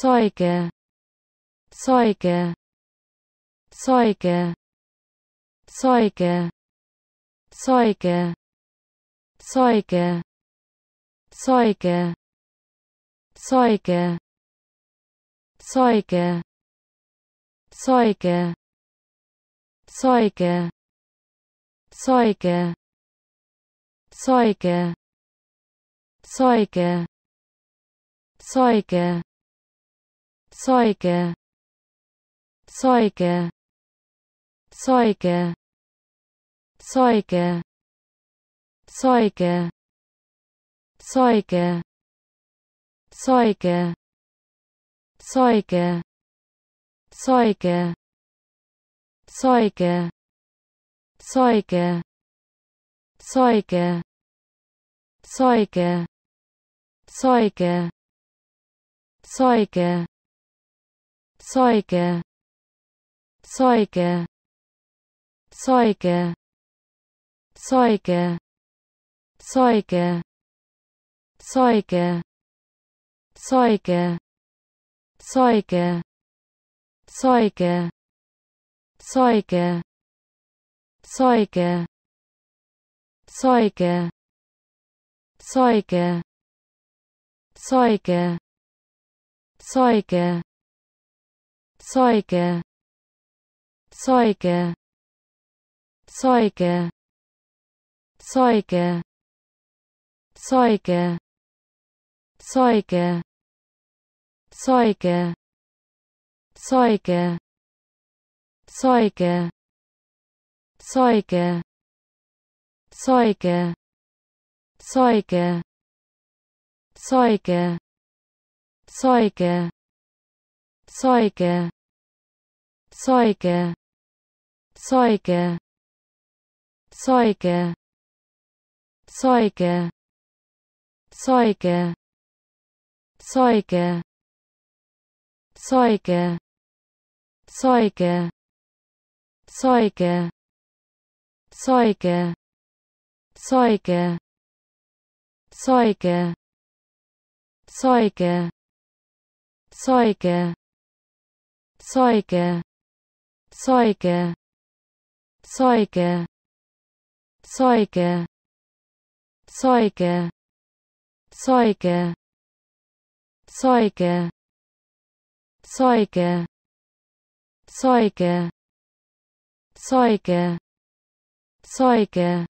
Zeuge Zeuge Zeuge Zeuge Zeuge Zeuge Zeuge Zeuge Zeuge Zeuge Zeuge Zeuge Zeuge Zeuge Zeuge Zeuge Zeuge Zeuge Zeuge Zeuge Zeuge Zeuge Zeuge Zeuge Zeuge Zeuge Zeuge Zeuge Zeuge Zeuge Zeuge Zeuge Zeuge Zeuge Zeuge Zeuge Zeuge Zeuge Zeuge Zeuge Zeuge Zeuge Zeuge Zeuge Zeuge Zeuge Zeuge Zeuge Zeuge Zeuge Zeuge Zeuge Zeuge Zeuge Zeuge Zeuge Zeuge Zeuge Zeuge Zeuge Zeuge Zeuge Zeuge Zeuge Zeuge Zeuge Zeuge Zeuge Zeuge Zeuge Zeuge Zeuge Zeuge Zeuge Zeuge Zeuge Zeuge Zeuge Zeuge Zeuge Zeuge Zeuge Zeuge Zeuge Zeuge